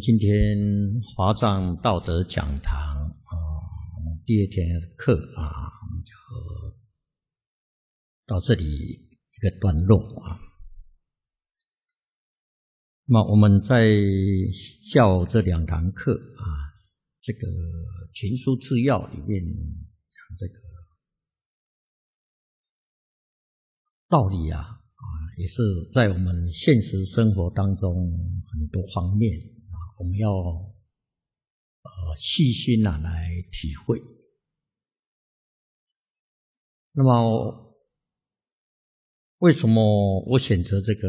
今天华藏道德讲堂啊，第二天课啊，我们就到这里一个段落啊。那我们在教这两堂课啊，这个《情书制要》里面讲这个道理啊，啊，也是在我们现实生活当中很多方面。我们要呃细心啊来体会。那么为什么我选择这个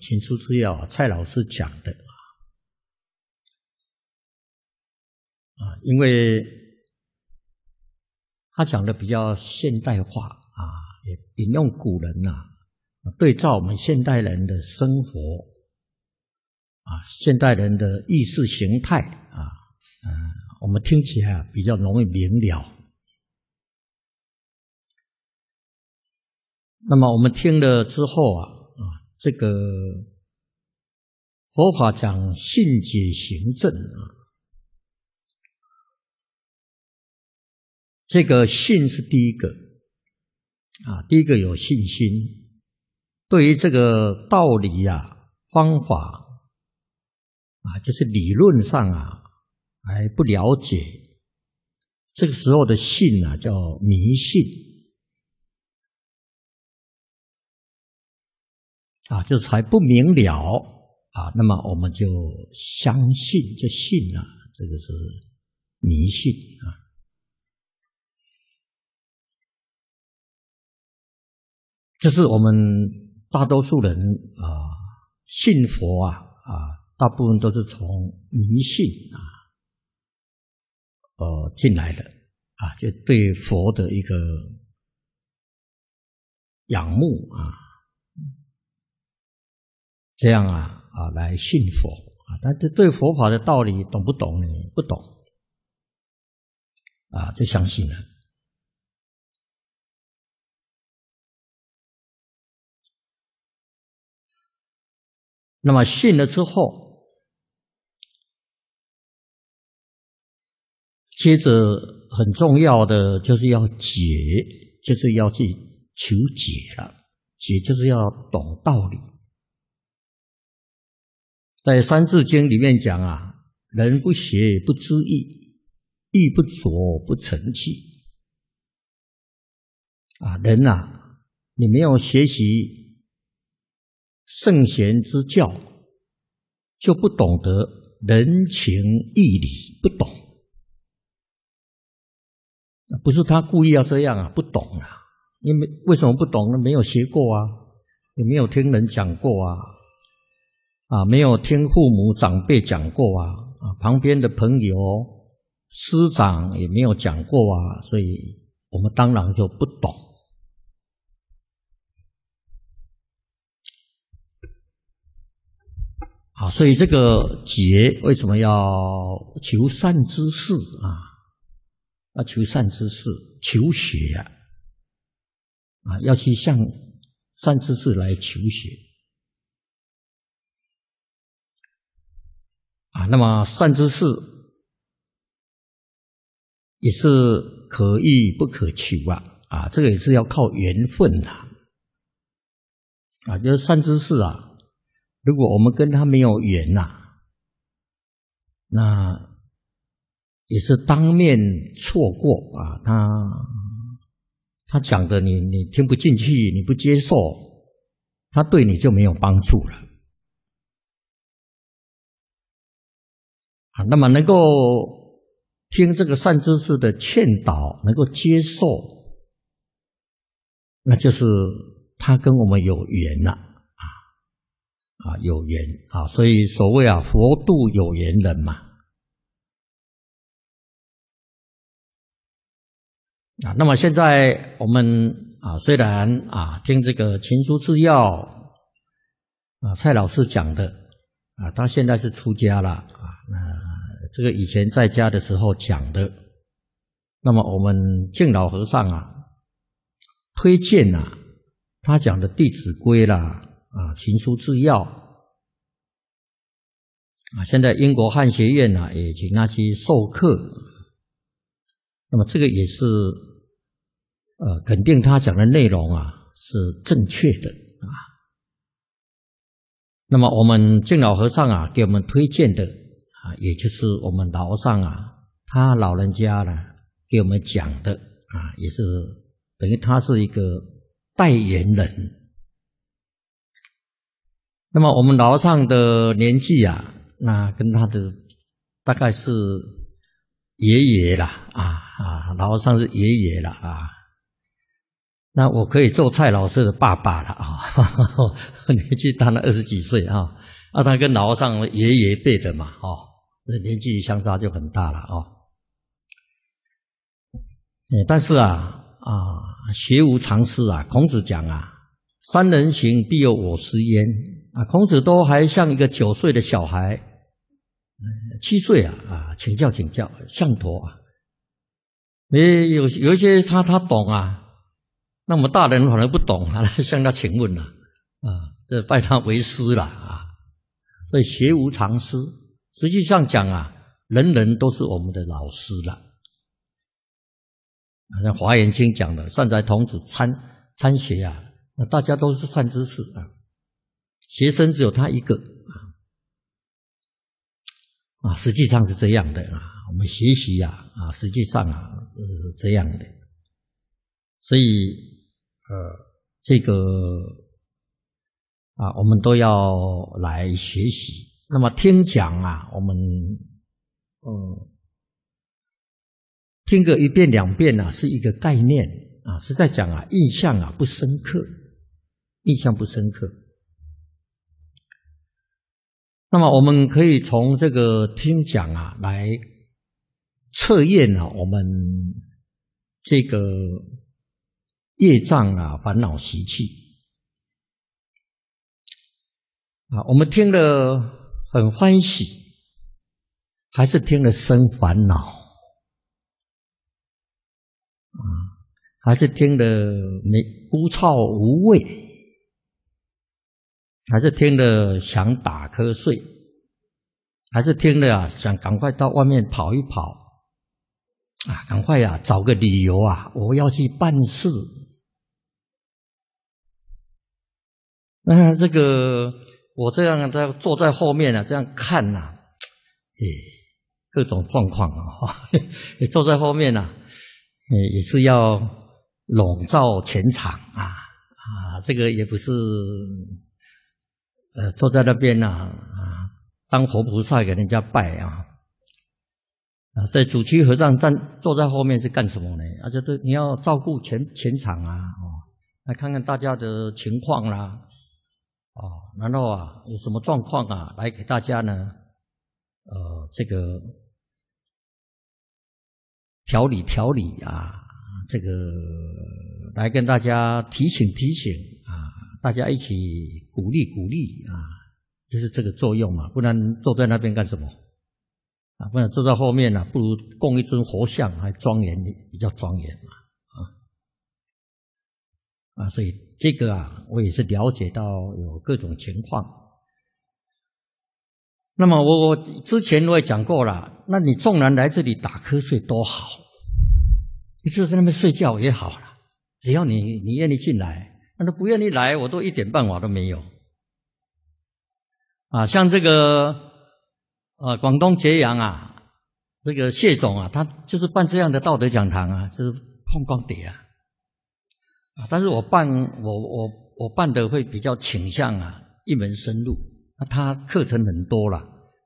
秦书之要蔡老师讲的啊？啊，因为他讲的比较现代化啊，也引用古人呐，对照我们现代人的生活。啊，现代人的意识形态啊，嗯，我们听起来比较容易明了。那么我们听了之后啊，啊，这个佛法讲信解行证啊，这个信是第一个啊，第一个有信心，对于这个道理呀、方法。啊，就是理论上啊还不了解，这个时候的信啊叫迷信，啊，就是还不明了啊，那么我们就相信这信啊，这个是迷信啊，这是我们大多数人啊信佛啊啊。大部分都是从迷信啊，呃进来的啊，就对佛的一个仰慕啊，这样啊啊来信佛啊，但是对佛法的道理懂不懂呢？不懂啊，就相信了。那么信了之后，接着很重要的就是要解，就是要去求解了。解就是要懂道理。在《三字经》里面讲啊，人不学不知义，义不琢不成器。啊，人呐，你没有学习圣贤之教，就不懂得人情义理，不懂。不是他故意要这样啊，不懂啊，因为为什么不懂呢？没有学过啊，也没有听人讲过啊，啊，没有听父母长辈讲过啊，啊，旁边的朋友、师长也没有讲过啊，所以我们当然就不懂。啊，所以这个结，为什么要求善之事啊？求善知识，求学啊！啊，要去向善知识来求学啊！那么善知识也是可遇不可求啊！啊，这个也是要靠缘分呐！啊，就是善知识啊，如果我们跟他没有缘呐，那……也是当面错过啊，他他讲的你你听不进去，你不接受，他对你就没有帮助了啊。那么能够听这个善知识的劝导，能够接受，那就是他跟我们有缘了啊啊有缘啊，所以所谓啊，佛度有缘人嘛。啊，那么现在我们啊，虽然啊听这个《情书制药》，啊蔡老师讲的啊，他现在是出家了啊，那这个以前在家的时候讲的，那么我们敬老和尚啊推荐啊，他讲的《弟子规》啦，啊《情书制药》，啊现在英国汉学院呢也请他去授课，那么这个也是。呃，肯定他讲的内容啊是正确的啊。那么我们敬老和尚啊给我们推荐的啊，也就是我们老尚啊，他老人家呢给我们讲的啊，也是等于他是一个代言人。那么我们老尚的年纪啊，那跟他的大概是爷爷了啊啊，老尚是爷爷了啊。那我可以做蔡老师的爸爸了啊！年纪大了二十几岁啊，啊，他跟老和尚爷爷辈的嘛，哦，那年纪相差就很大了哦。但是啊啊，学无常师啊，孔子讲啊，三人行必有我师焉啊，孔子都还像一个九岁的小孩，七岁啊啊，请教请教向陀啊，你有有一些他他懂啊。那么大人可能不懂啊，向他请问了啊，这拜他为师了啊，所以学无常师。实际上讲啊，人人都是我们的老师了。好像华严经讲的“善哉童子参参学”啊，那大家都是善知识啊，学生只有他一个啊啊，实际上是这样的啊，我们学习呀啊，实际上啊是这样的，所以。呃，这个啊，我们都要来学习。那么听讲啊，我们呃，听个一遍两遍呢，是一个概念啊，实在讲啊，印象啊不深刻，印象不深刻。那么我们可以从这个听讲啊来测验啊，我们这个。业障啊，烦恼习气啊！我们听了很欢喜，还是听了生烦恼啊？还是听了没枯燥无味？还是听了想打瞌睡？还是听了啊想赶快到外面跑一跑啊？赶快呀找个理由啊，我要去办事。那这个我这样在坐在后面呢，这样看呐，哎，各种状况啊，坐在后面呢，也是要笼罩全场啊啊，这个也不是呃坐在那边呐、啊，当活菩萨给人家拜啊啊，在主区和尚站坐在后面是干什么呢？啊，就对你要照顾全全场啊，哦，来看看大家的情况啦。啊，然后啊，有什么状况啊，来给大家呢，呃，这个调理调理啊，这个来跟大家提醒提醒啊，大家一起鼓励鼓励啊，就是这个作用嘛，不然坐在那边干什么？啊，不然坐在后面呢，不如供一尊佛像还庄严，比较庄严嘛。啊，所以这个啊，我也是了解到有各种情况。那么我我之前我也讲过了，那你纵然来这里打瞌睡多好，你就在那边睡觉也好了，只要你你愿意进来，那他不愿意来，我都一点办法都没有。啊，像这个呃广东揭阳啊，这个谢总啊，他就是办这样的道德讲堂啊，就是放光碟啊。啊，但是我办我我我办的会比较倾向啊一门深入，那他课程很多了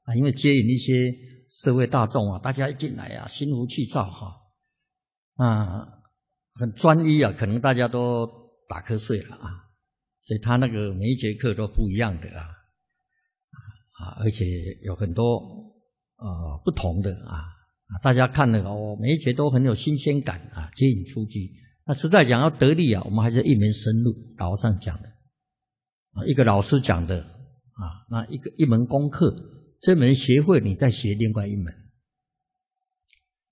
啊，因为接引一些社会大众啊，大家一进来啊心浮气躁哈，啊很专一啊，可能大家都打瞌睡了啊，所以他那个每一节课都不一样的啊啊，而且有很多呃不同的啊大家看了哦每一节都很有新鲜感啊，接引出去。那实在讲，要得力啊，我们还是一门深入，道上讲的啊，一个老师讲的啊，那一个一门功课，这门学会，你再学另外一门。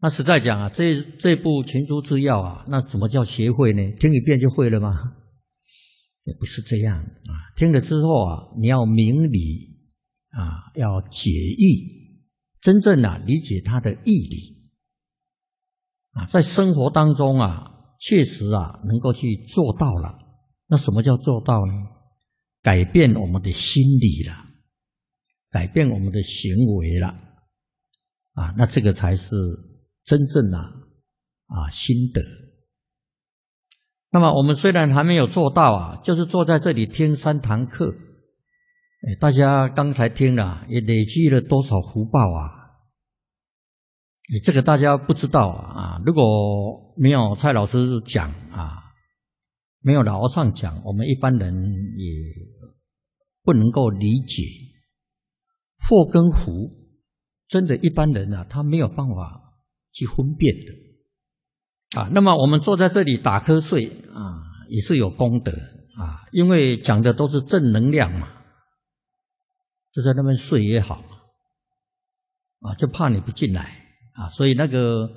那实在讲啊，这这部群书之要啊，那怎么叫学会呢？听一遍就会了吗？也不是这样啊，听了之后啊，你要明理啊，要解义，真正啊理解它的义理啊，在生活当中啊。确实啊，能够去做到了。那什么叫做到呢？改变我们的心理了，改变我们的行为了。啊，那这个才是真正的啊心得。那么我们虽然还没有做到啊，就是坐在这里听三堂课，哎，大家刚才听了也累积了多少福报啊？你这个大家不知道啊！如果没有蔡老师讲啊，没有老和尚讲，我们一般人也不能够理解祸跟福，真的，一般人啊，他没有办法去分辨的啊。那么我们坐在这里打瞌睡啊，也是有功德啊，因为讲的都是正能量嘛，就在那边睡也好啊，就怕你不进来。啊，所以那个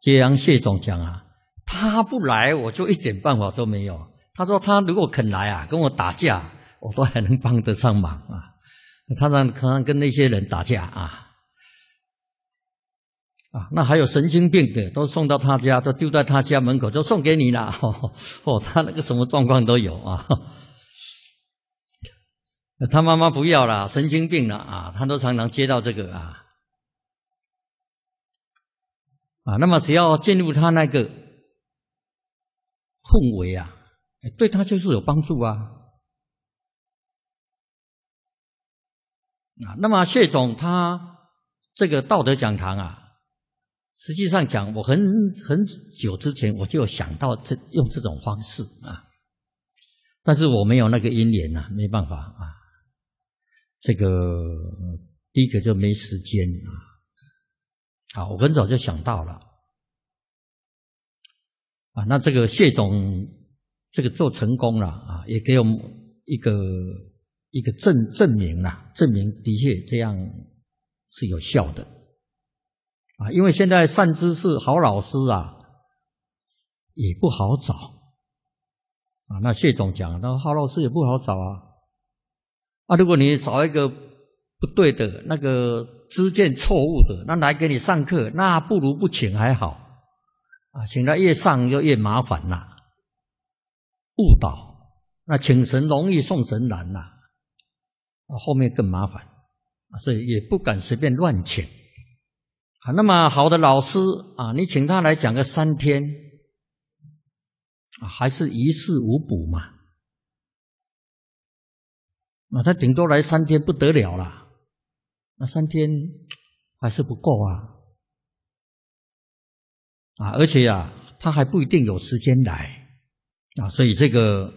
揭阳谢总讲啊，他不来我就一点办法都没有。他说他如果肯来啊，跟我打架，我都还能帮得上忙啊。他让可能跟那些人打架啊，啊，那还有神经病的都送到他家，都丢在他家门口，就送给你了。哦，他那个什么状况都有啊。他妈妈不要了，神经病了啊，他都常常接到这个啊。啊，那么只要进入他那个氛围啊，对他就是有帮助啊。啊，那么谢总他这个道德讲堂啊，实际上讲，我很很久之前我就想到这用这种方式啊，但是我没有那个因缘啊，没办法啊。这个第一个就没时间啊。啊，我很早就想到了。啊，那这个谢总这个做成功了啊，也给我们一个一个证证明了，证明的确这样是有效的。啊，因为现在善知识好老师啊也不好找。啊，那谢总讲，那好老师也不好找啊。啊，如果你找一个不对的那个。知见错误的，那来给你上课，那不如不请还好，啊，请他越上就越麻烦呐，误导。那请神容易送神难呐，啊，后面更麻烦啊，所以也不敢随便乱请。啊，那么好的老师啊，你请他来讲个三天，啊，还是于事无补嘛。那他顶多来三天，不得了了。那三天还是不够啊！啊，而且呀，他还不一定有时间来啊，所以这个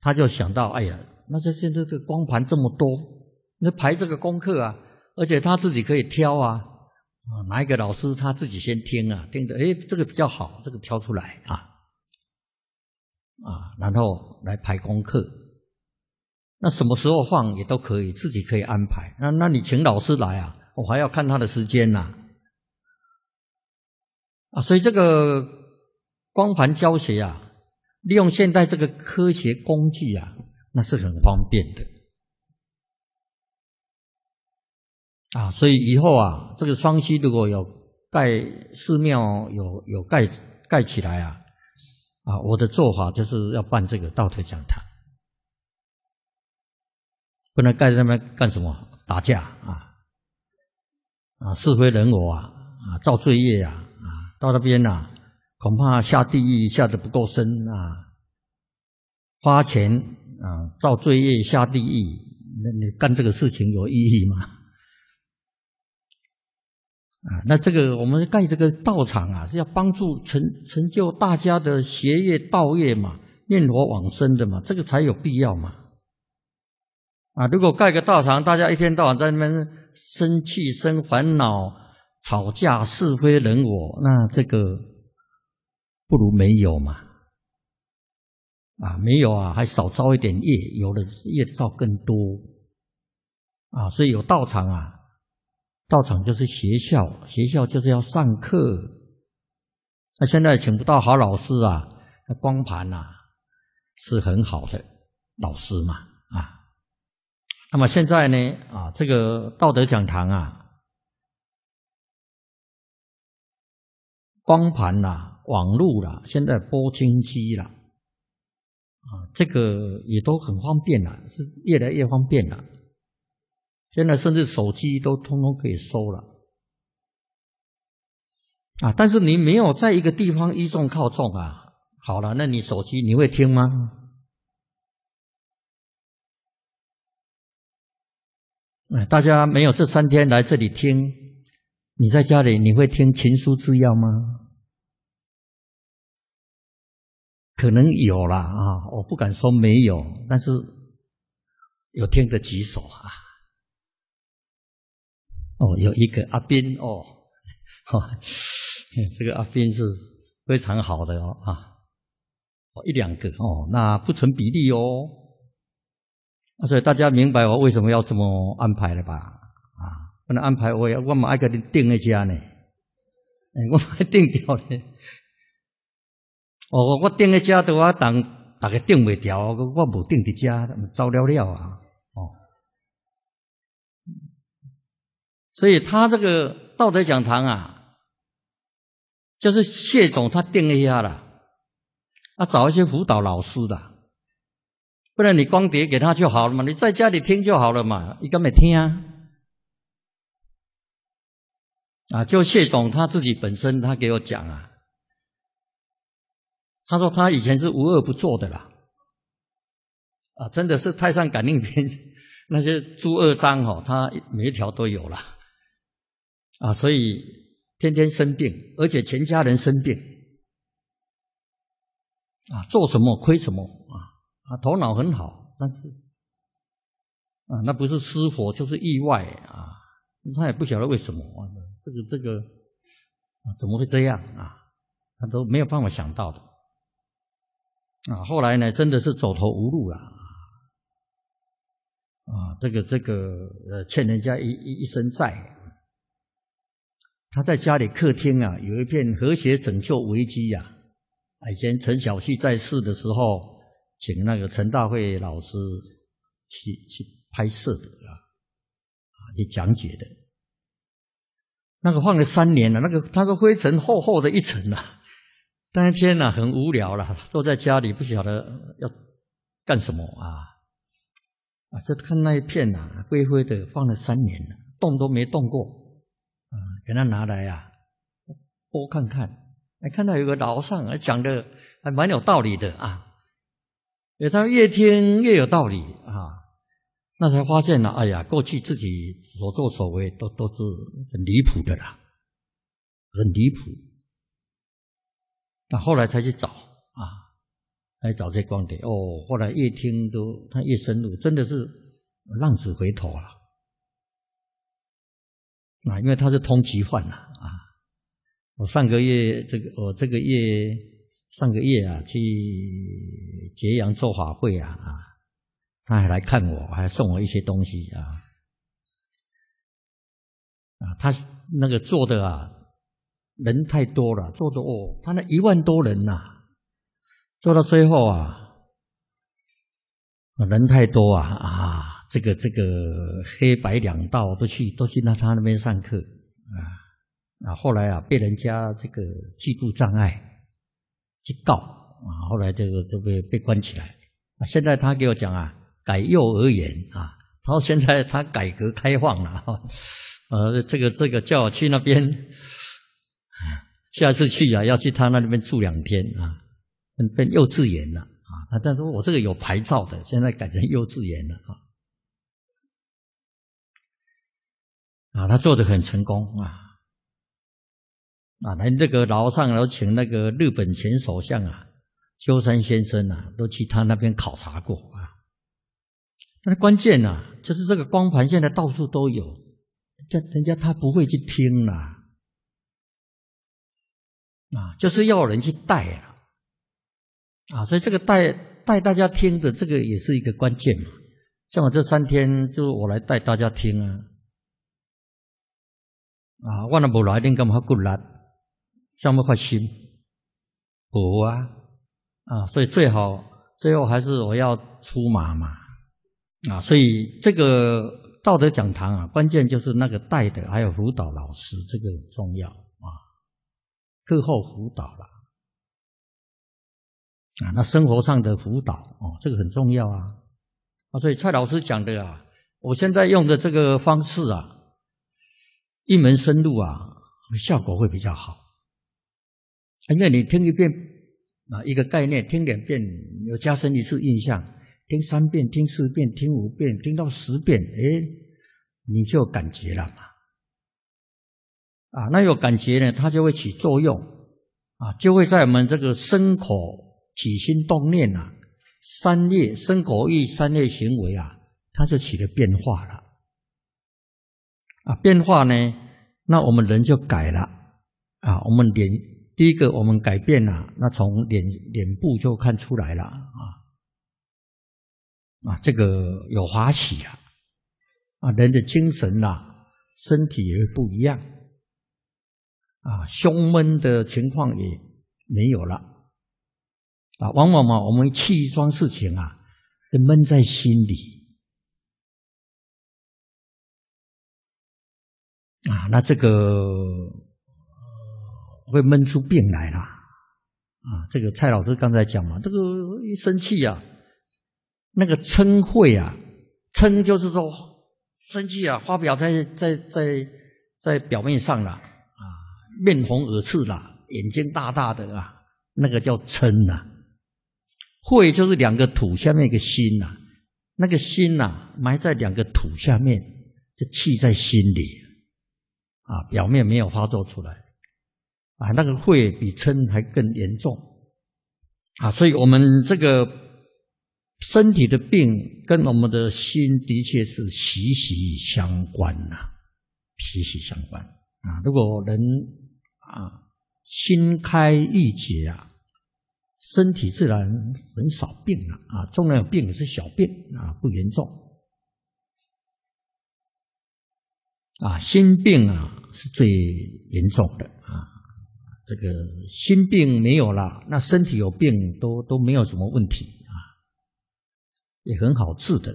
他就想到，哎呀，那这现在这个光盘这么多，那排这个功课啊，而且他自己可以挑啊，啊，哪一个老师他自己先听啊，听着，哎，这个比较好，这个挑出来啊，啊，然后来排功课。那什么时候放也都可以，自己可以安排。那那你请老师来啊，我还要看他的时间呐。啊，所以这个光盘教学啊，利用现在这个科学工具啊，那是很方便的。啊，所以以后啊，这个双溪如果有盖寺庙，有有盖盖起来啊，啊，我的做法就是要办这个倒德讲堂。不能盖在那边干什么？打架啊啊，是非人我啊啊，造罪业啊啊，到那边呐，恐怕下地狱下得不够深啊。花钱啊，造罪业下地狱，那你干这个事情有意义吗？啊，那这个我们盖这个道场啊，是要帮助成成就大家的学业道业嘛，念佛往生的嘛，这个才有必要嘛。啊，如果盖个道场，大家一天到晚在那边生气、生烦恼、吵架、是非人我，那这个不如没有嘛？啊，没有啊，还少造一点业，有了业造更多。啊，所以有道场啊，道场就是学校，学校就是要上课。那现在请不到好老师啊，那光盘呐是很好的老师嘛。那么现在呢？啊，这个道德讲堂啊，光盘啦，网络啦，现在播经机啦，啊，这个也都很方便啦，是越来越方便啦。现在甚至手机都通通可以收了。啊，但是你没有在一个地方一重靠重啊，好了，那你手机你会听吗？大家没有这三天来这里听，你在家里你会听琴书之要吗？可能有啦，啊，我不敢说没有，但是有听的几首啊。哦，有一个阿宾哦，哈，这个阿宾是非常好的哦啊，哦一两个哦，那不成比例哦。所以大家明白我为什么要这么安排了吧？啊，不能安排我也我嘛爱给你定一家呢，我嘛定掉了。哦，我定一家，的话，等大家定未掉，我无定得家，糟了了啊。哦，所以他这个道德讲堂啊，就是谢总他定一下了，啊，找一些辅导老师的。不然你光碟给他就好了嘛，你在家里听就好了嘛，你根本听啊！啊，就谢总他自己本身，他给我讲啊，他说他以前是无恶不作的啦，啊，真的是太上感应篇那些诸恶章哦，他每一条都有了，啊，所以天天生病，而且全家人生病，啊，做什么亏什么。啊，头脑很好，但是，啊，那不是失火就是意外啊！他也不晓得为什么，这个这个，啊，怎么会这样啊？他都没有办法想到的。啊，后来呢，真的是走投无路了。啊，这个这个，呃，欠人家一一一身债。他在家里客厅啊，有一片和谐拯救危机呀！以前陈小旭在世的时候。请那个陈大会老师去去拍摄的啊，啊，去讲解的。那个放了三年了，那个他说灰尘厚厚的一层呐。那一天呢，很无聊了，坐在家里不晓得要干什么啊啊，就看那一片呐，灰灰的，放了三年了，动都没动过啊。给他拿来呀，拨看看，还看到有个老上，还讲的还蛮有道理的啊。哎，他越听越有道理啊！那才发现了，哎呀，过去自己所作所为都都是很离谱的啦，很离谱。那后来才去找啊，来找这光碟哦。后来越听都，他越深入，真的是浪子回头了。那因为他是通缉犯了啊！我上个月这个，我这个月。上个月啊，去揭阳做法会啊，他还来看我，还送我一些东西啊。啊，他那个做的啊，人太多了，做的哦，他那一万多人呐，做到最后啊，人太多啊，啊，这个这个黑白两道都去，都去到他那边上课啊。啊，后来啊，被人家这个嫉妒障碍。去告啊！后来这个都被被关起来啊！现在他给我讲啊，改幼儿园啊！他说现在他改革开放了哈，呃，这个这个叫我去那边，下次去啊，要去他那里面住两天啊，变幼稚园了啊！他再说我这个有牌照的，现在改成幼稚园了啊！啊，他做的很成功啊！啊，来那个老上有请那个日本前首相啊，秋山先生啊，都去他那边考察过啊。那关键呢，就是这个光盘现在到处都有，人人家他不会去听啦，啊，就是要人去带啊，啊，所以这个带带大家听的这个也是一个关键嘛。像我这三天，就我来带大家听啊。啊，我若不来，你干嘛过来？项目块心？哦啊啊，所以最好最后还是我要出马嘛啊，所以这个道德讲堂啊，关键就是那个带的还有辅导老师这个很重要啊，课后辅导了啊，那生活上的辅导哦，这个很重要啊啊，所以蔡老师讲的啊，我现在用的这个方式啊，一门深入啊，效果会比较好。因为你听一遍啊，一个概念听两遍，又加深一次印象；听三遍、听四遍、听五遍，听到十遍，哎，你就感觉了嘛。啊，那有感觉呢，它就会起作用啊，就会在我们这个身口起心动念呐，三业、身口意三业行为啊，它就起了变化了。啊，变化呢，那我们人就改了啊，我们连。第一个，我们改变了，那从脸脸部就看出来了啊啊，这个有欢喜了啊，人的精神呐，身体也不一样啊，胸闷的情况也没有了啊，往往嘛，我们气一桩事情啊，闷在心里啊，那这个。会闷出病来啦！啊，这个蔡老师刚才讲嘛，这个一生气呀，那个嗔慧啊，嗔就是说生气啊，发表在在在在表面上了啊，面红耳赤啦，眼睛大大的啊，那个叫嗔呐。慧就是两个土下面一个心呐，那个心呐埋在两个土下面，就气在心里，啊，表面没有发作出来。啊，那个会比称还更严重啊！所以，我们这个身体的病跟我们的心的确是息息相关呐，息息相关啊！如果人啊心开意解啊，身体自然很少病了啊。重量有病是小病啊，不严重啊。心病啊，是最严重的啊。这个心病没有了，那身体有病都都没有什么问题啊，也很好治的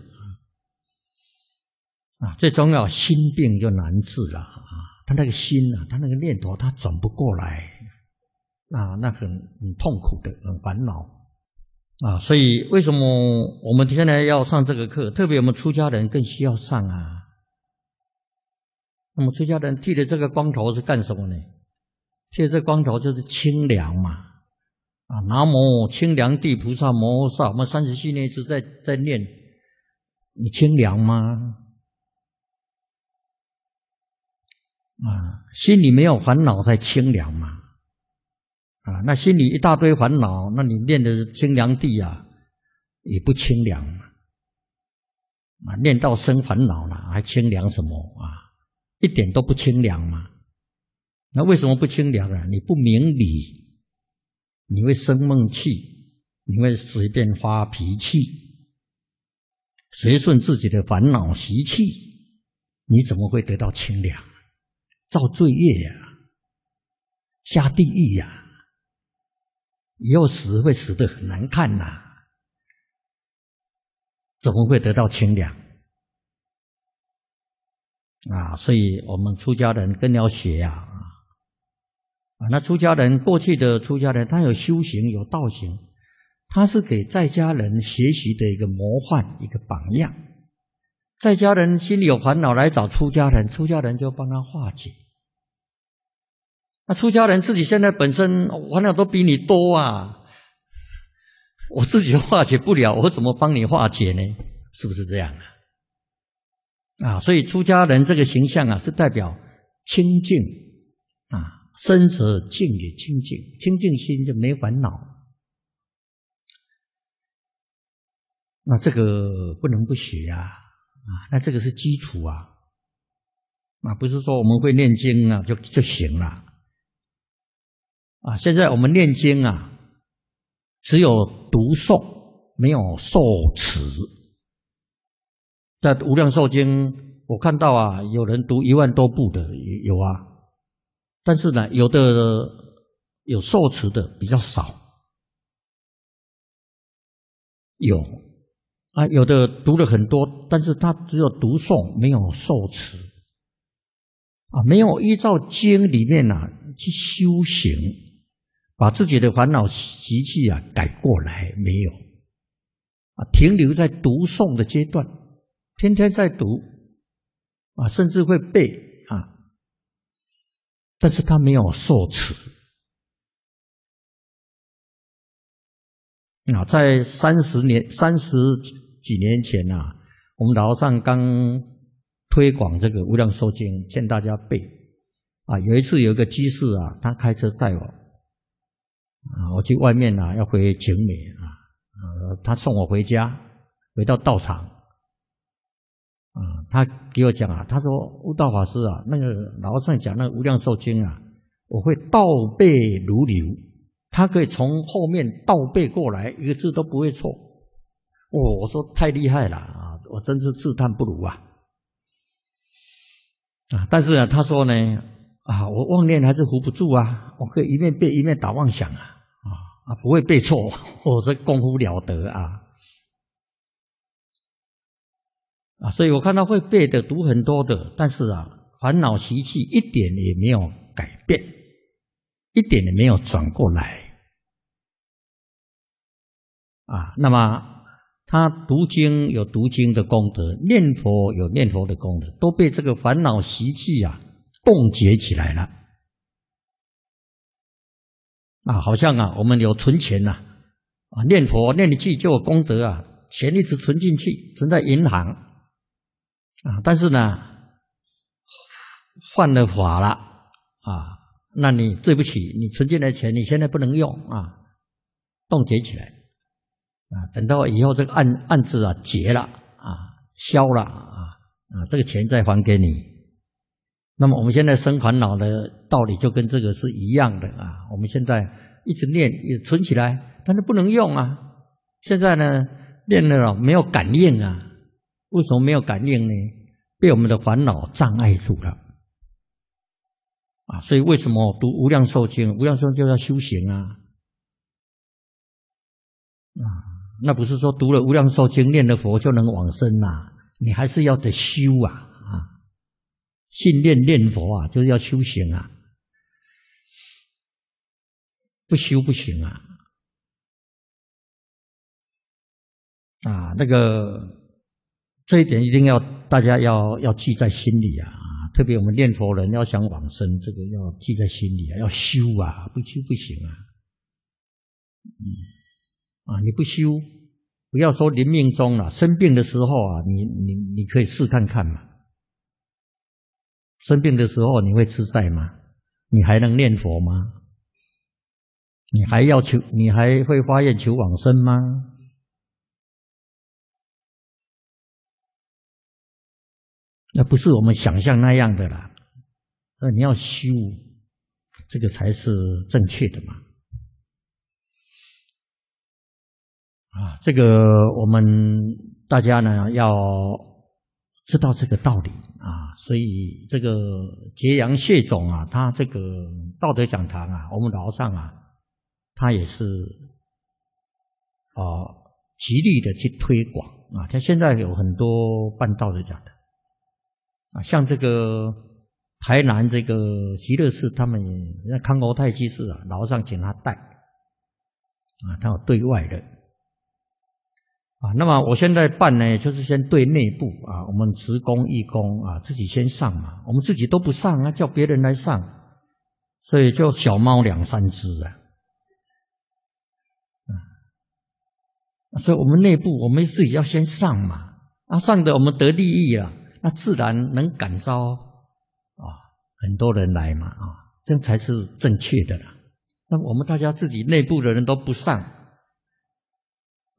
啊。最重要心病就难治了啊，他那个心啊，他那个念头他转不过来，那那很很痛苦的，很烦恼啊。所以为什么我们现在要上这个课？特别我们出家人更需要上啊。那么出家人剃的这个光头是干什么呢？借这光头就是清凉嘛，啊，南无清凉地菩萨摩诃萨，我们三十七年一直在在念，你清凉吗？啊，心里没有烦恼才清凉嘛，啊，那心里一大堆烦恼，那你念的清凉地啊，也不清凉嘛，啊，念到生烦恼了，还清凉什么啊？一点都不清凉嘛。那为什么不清凉啊？你不明理，你会生闷气，你会随便发脾气，随顺自己的烦恼习气，你怎么会得到清凉？造罪业呀，下地狱呀，以后死会死得很难看呐，怎么会得到清凉？啊，所以我们出家人更要学呀。啊，那出家人过去的出家人，他有修行，有道行，他是给在家人学习的一个魔幻，一个榜样。在家人心里有烦恼，来找出家人，出家人就帮他化解。那出家人自己现在本身烦恼都比你多啊，我自己化解不了，我怎么帮你化解呢？是不是这样啊？啊，所以出家人这个形象啊，是代表清净。生则静也，清净清净心就没烦恼。那这个不能不学啊！啊，那这个是基础啊！那不是说我们会念经啊，就就行了啊？现在我们念经啊，只有读诵，没有受持。在《无量寿经》，我看到啊，有人读一万多部的，有啊。但是呢，有的有受持的比较少，有啊，有的读了很多，但是他只有读诵，没有受持，啊，没有依照经里面啊、去修行，把自己的烦恼习气啊改过来，没有啊，停留在读诵的阶段，天天在读，啊，甚至会背。但是他没有受持。那在三十年三十几年前呐，我们岛上刚推广这个《无量寿经》，劝大家背。啊，有一次有一个居士啊，他开车载我，啊，我去外面呐，要回景里啊，啊，他送我回家，回到道场。啊，他给我讲啊，他说悟道法师啊，那个老和尚讲那个《无量寿经》啊，我会倒背如流，他可以从后面倒背过来，一个字都不会错。哦，我说太厉害了啊，我真是自叹不如啊。啊，但是呢，他说呢，啊，我妄念还是扶不住啊，我可以一面背一面打妄想啊，啊啊，不会背错，我这功夫了得啊。啊，所以我看到会背的读很多的，但是啊，烦恼习气一点也没有改变，一点也没有转过来。啊，那么他读经有读经的功德，念佛有念佛的功德，都被这个烦恼习气啊冻结起来了。啊，好像啊，我们有存钱呐，啊，念佛念进去就有功德啊，钱一直存进去，存在银行。啊，但是呢，犯了法了啊，那你对不起，你存进来钱，你现在不能用啊，冻结起来啊，等到以后这个案案子啊结了啊，消了啊啊，这个钱再还给你。那么我们现在生烦恼的道理就跟这个是一样的啊，我们现在一直念也存起来，但是不能用啊，现在呢，念了没有感应啊？为什么没有感应呢？被我们的烦恼障碍住了啊！所以为什么读《无量寿经》？无量寿就要修行啊！啊，那不是说读了《无量寿经》、念了佛就能往生呐？你还是要得修啊！啊，信念念佛啊，就是要修行啊！不修不行啊！啊，那个。这一点一定要大家要要记在心里啊！特别我们念佛人要想往生，这个要记在心里啊，要修啊，不修不行啊！嗯，啊，你不修，不要说临命终了，生病的时候啊，你你你可以试看看嘛。生病的时候你会自在吗？你还能念佛吗？你还要求？你还会发愿求往生吗？那不是我们想象那样的啦，那你要修，这个才是正确的嘛！啊，这个我们大家呢要知道这个道理啊，所以这个揭阳谢总啊，他这个道德讲堂啊，我们老上啊，他也是啊极力的去推广啊，他现在有很多办道德讲堂。啊，像这个台南这个慈乐寺，他们康国泰居士啊，老上请他带啊，他有对外的啊。那么我现在办呢，就是先对内部啊，我们职工义工啊，自己先上嘛。我们自己都不上啊，叫别人来上，所以就小猫两三只啊。所以我们内部我们自己要先上嘛，啊上的我们得利益了。他自然能感召啊，很多人来嘛啊，这才是正确的了。那我们大家自己内部的人都不上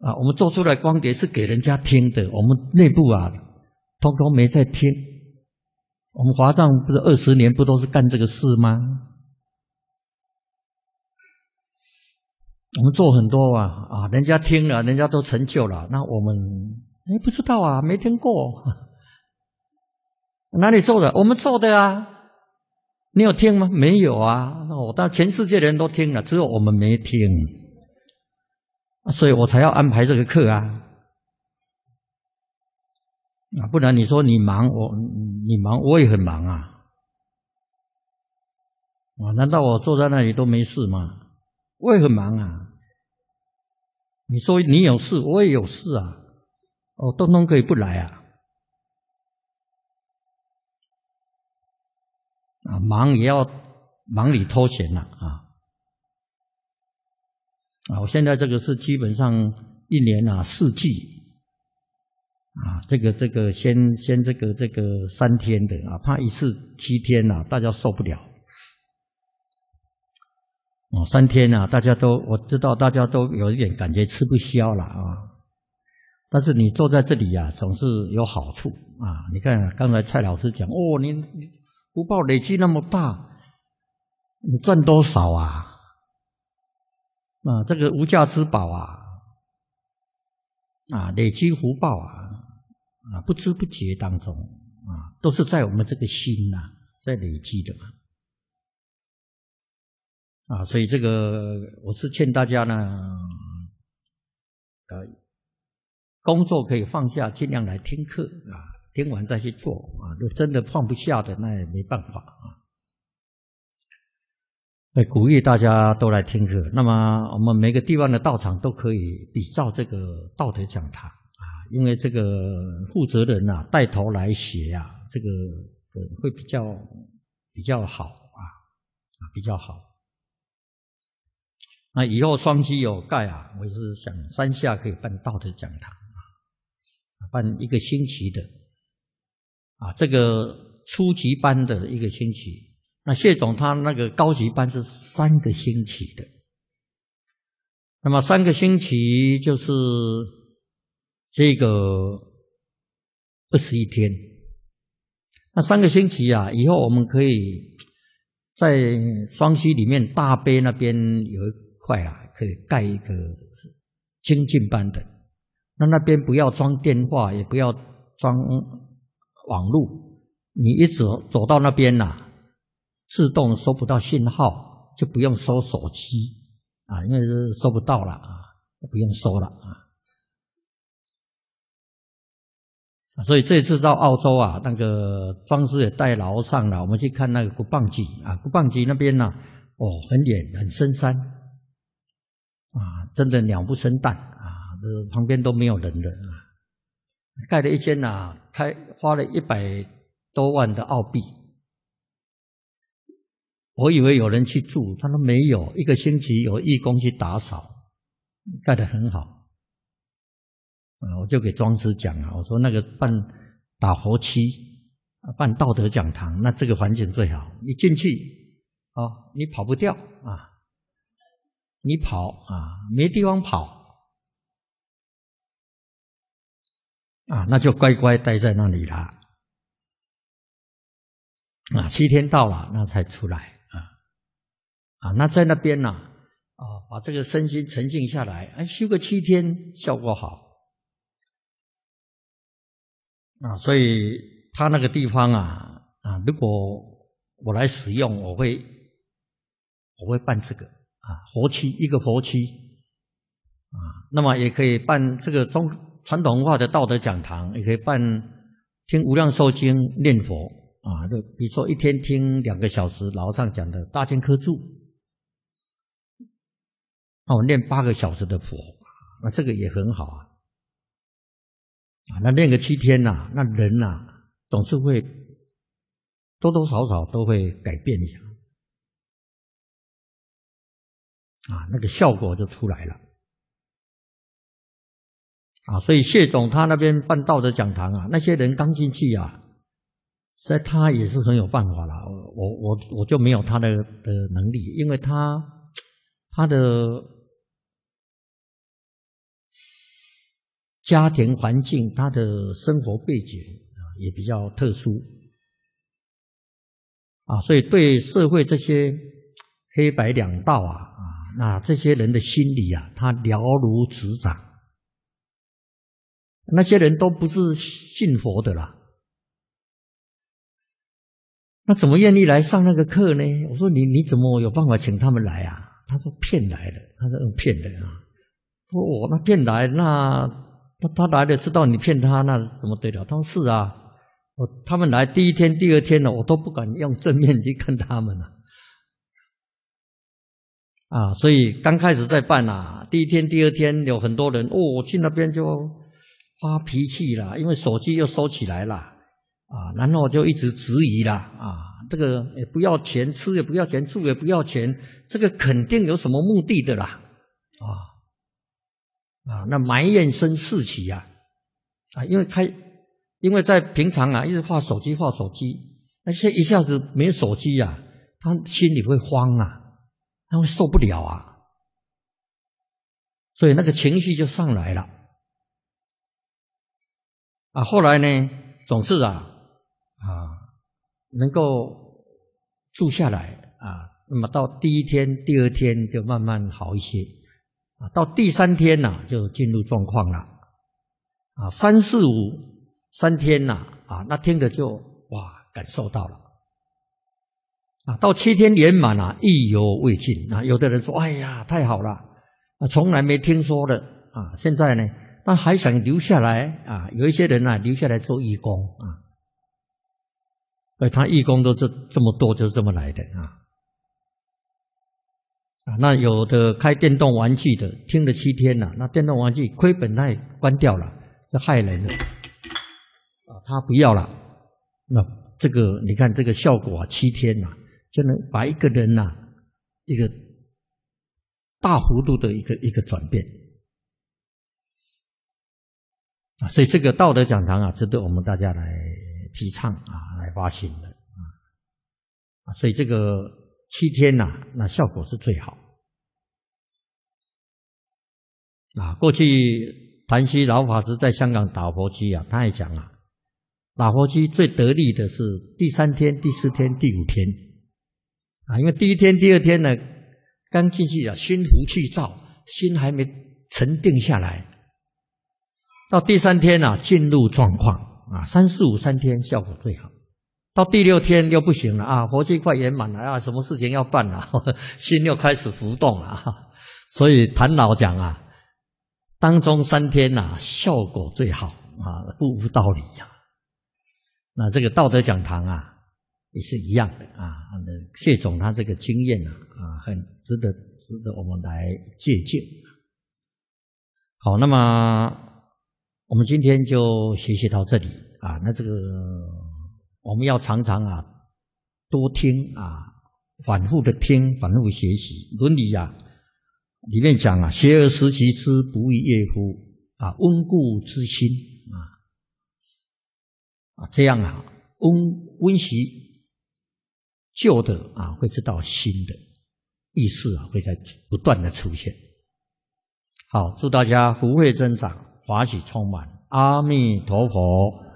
啊，我们做出来光碟是给人家听的，我们内部啊通通没在听。我们华藏不是二十年不都是干这个事吗？我们做很多啊啊，人家听了，人家都成就了。那我们哎不知道啊，没听过。哪里做的？我们做的啊！你有听吗？没有啊！我当全世界的人都听了，只有我们没听所以我才要安排这个课啊！啊，不然你说你忙，我你忙，我也很忙啊！啊，难道我坐在那里都没事吗？我也很忙啊！你说你有事，我也有事啊！哦，东东可以不来啊！啊，忙也要忙里偷闲了啊！啊，我现在这个是基本上一年啊四季啊，这个这个先先这个这个三天的啊，怕一次七天呐，大家受不了。哦，三天啊，大家都我知道大家都有一点感觉吃不消了啊。但是你坐在这里呀，总是有好处啊。你看刚才蔡老师讲，哦，你。福报累积那么大，你赚多少啊？啊，这个无价之宝啊！啊，累积福报啊！啊，不知不觉当中啊，都是在我们这个心呐，在累积的嘛。啊，所以这个我是劝大家呢，呃，工作可以放下，尽量来听课啊。听完再去做啊！如真的放不下的，那也没办法啊。那鼓励大家都来听课。那么我们每个地方的道场都可以比照这个道德讲堂啊，因为这个负责人呐带头来写啊，这个呃会比较比较好啊啊比较好。那以后双击有盖啊，我是想三下可以办道德讲堂啊，办一个星期的。啊，这个初级班的一个星期，那谢总他那个高级班是三个星期的，那么三个星期就是这个二十一天。那三个星期啊，以后我们可以在双溪里面大碑那边有一块啊，可以盖一个精进班的。那那边不要装电话，也不要装。网络，你一走走到那边呐，自动收不到信号，就不用收手机啊，因为是收不到了啊，不用收了啊所以这次到澳洲啊，那个方式也带劳上了，我们去看那个古棒吉啊，古棒吉那边呢，哦，很远，很深山啊，真的鸟不生蛋啊，这旁边都没有人的啊。盖了一间呐，开花了一百多万的澳币。我以为有人去住，他说没有，一个星期有义工去打扫，盖得很好。啊，我就给庄师讲啊，我说那个办打活期啊，办道德讲堂，那这个环境最好。你进去，哦，你跑不掉啊，你跑啊，没地方跑。啊，那就乖乖待在那里啦。啊，七天到了，那才出来啊。啊，那在那边呢，啊，把这个身心沉静下来，啊，修个七天效果好。啊，所以他那个地方啊，啊，如果我来使用，我会，我会办这个啊，活期一个活期，啊，那么也可以办这个中。传统文化的道德讲堂也可以办，听无量寿经念佛啊，就比如说一天听两个小时，老后上讲的大经科注，哦，念八个小时的佛，那这个也很好啊，啊，那念个七天呐，那人呐总是会多多少少都会改变一下，啊，那个效果就出来了。啊，所以谢总他那边办道德讲堂啊，那些人刚进去啊，所以他也是很有办法啦。我我我就没有他的的能力，因为他他的家庭环境、他的生活背景啊也比较特殊啊，所以对社会这些黑白两道啊啊，那这些人的心理啊，他了如指掌。那些人都不是信佛的啦，那怎么愿意来上那个课呢？我说你你怎么有办法请他们来啊？他说骗来的，他说骗人啊。说我那骗来，那他他来了知道你骗他，那怎么得了？他说是啊，我他们来第一天、第二天呢，我都不敢用正面去看他们了。啊，所以刚开始在办啊，第一天、第二天有很多人哦，我去那边就。发脾气啦，因为手机又收起来了啊，然后就一直质疑啦啊，这个也不要钱吃也不要钱住也不要钱，这个肯定有什么目的的啦啊啊，那埋怨声四起呀啊，因为开，因为在平常啊一直画手机画手机，那些一下子没手机呀，他心里会慌啊，他会受不了啊，所以那个情绪就上来了。啊，后来呢，总是啊，啊，能够住下来啊。那么到第一天、第二天就慢慢好一些，啊，到第三天呐就进入状况了，啊，三四五三天呐，啊，那听着就哇感受到了，啊，到七天圆满啊，意犹未尽。啊。有的人说，哎呀，太好了，啊，从来没听说的，啊，现在呢。他还想留下来啊？有一些人呢，留下来做义工啊。呃，他义工都这这么多，就是这么来的啊。啊，那有的开电动玩具的，听了七天了，那电动玩具亏本，他也关掉了，这害人了啊！他不要了。那这个，你看这个效果啊，七天呐，就能把一个人呐，一个大幅度的一个一个转变。啊，所以这个道德讲堂啊，值得我们大家来提倡啊，来发行的啊，所以这个七天呐，那效果是最好啊。过去潭西老法师在香港打佛七啊，他也讲啊，打佛七最得力的是第三天、第四天、第五天啊，因为第一天、第二天呢，刚进去啊，心浮气躁，心还没沉定下来。到第三天啊，进入状况啊，三四五三天效果最好。到第六天又不行了啊，活期快圆满了啊，什么事情要办了，心又开始浮动了。啊。所以谭老讲啊，当中三天呐，效果最好啊，不无道理呀。那这个道德讲堂啊，也是一样的啊。谢总他这个经验啊，很值得值得我们来借鉴。好，那么。我们今天就学习到这里啊。那这个我们要常常啊，多听啊，反复的听，反复学习。伦理呀，里面讲啊，“学而时习之，不亦说乎？”啊，“温故知新”啊，啊，这样啊，温温习旧的啊，会知道新的，意思啊，会在不断的出现。好，祝大家福慧增长。华喜充满，阿弥陀佛。